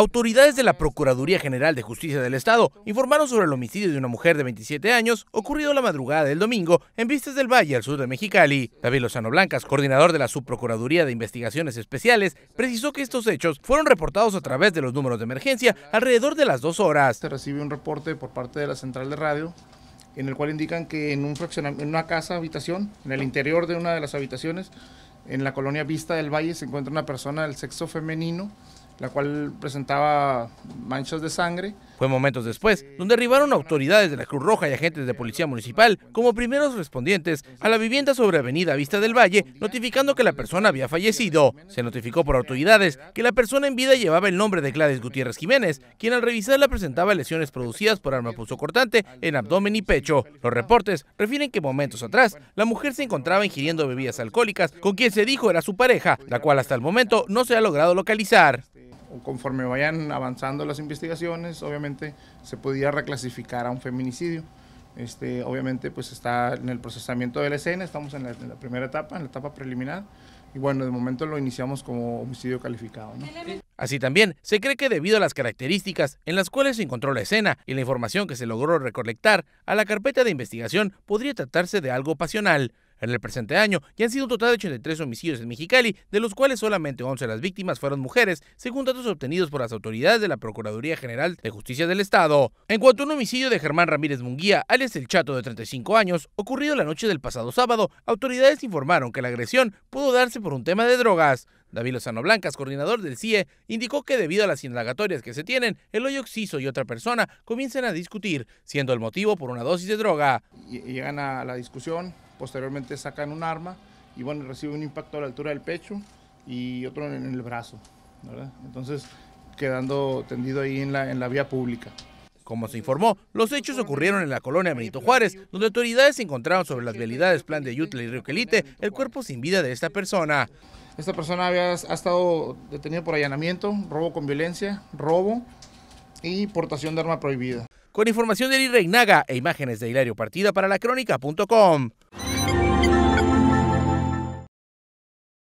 Autoridades de la Procuraduría General de Justicia del Estado informaron sobre el homicidio de una mujer de 27 años ocurrido la madrugada del domingo en Vistas del Valle, al sur de Mexicali. David Lozano Blancas, coordinador de la Subprocuraduría de Investigaciones Especiales, precisó que estos hechos fueron reportados a través de los números de emergencia alrededor de las dos horas. Se recibe un reporte por parte de la central de radio en el cual indican que en, un en una casa, habitación, en el interior de una de las habitaciones, en la colonia Vista del Valle, se encuentra una persona del sexo femenino la cual presentaba manchas de sangre. Fue momentos después donde arribaron autoridades de la Cruz Roja y agentes de policía municipal como primeros respondientes a la vivienda sobre Avenida Vista del Valle, notificando que la persona había fallecido. Se notificó por autoridades que la persona en vida llevaba el nombre de Gladys Gutiérrez Jiménez, quien al revisarla presentaba lesiones producidas por arma cortante en abdomen y pecho. Los reportes refieren que momentos atrás la mujer se encontraba ingiriendo bebidas alcohólicas con quien se dijo era su pareja, la cual hasta el momento no se ha logrado localizar conforme vayan avanzando las investigaciones, obviamente se podría reclasificar a un feminicidio. Este, obviamente, pues está en el procesamiento de la escena, estamos en la, primera etapa, en la etapa preliminar, y bueno, de momento lo iniciamos como homicidio calificado. Así también, se cree que debido a las características en las cuales se encontró la escena y la información que se logró recolectar, a la carpeta de investigación podría tratarse de algo pasional en el presente año ya han sido un total de 83 homicidios en Mexicali, de los cuales solamente 11 de las víctimas fueron mujeres, según datos obtenidos por las autoridades de la Procuraduría General de Justicia del Estado. En cuanto a un homicidio de Germán Ramírez Munguía, alias El Chato de 35 años, ocurrido la noche del pasado sábado, autoridades informaron que la agresión pudo darse por un tema de drogas. David Lozano Blancas, coordinador del CIE, indicó que debido a las indagatorias que se tienen, el hoyo oxiso y otra persona comienzan a discutir, siendo el motivo por una dosis de droga. Llegan a la discusión, posteriormente sacan un arma y bueno, recibe un impacto a la altura del pecho y otro en el brazo, Entonces, quedando tendido ahí en la, en la vía pública. Como se informó, los hechos ocurrieron en la colonia Benito Juárez, donde autoridades encontraron sobre las vialidades Plan de Yutla y Río el cuerpo sin vida de esta persona. Esta persona había, ha estado detenida por allanamiento, robo con violencia, robo y portación de arma prohibida. Con información de Eri Reinaga e imágenes de Hilario Partida para La Crónica.com.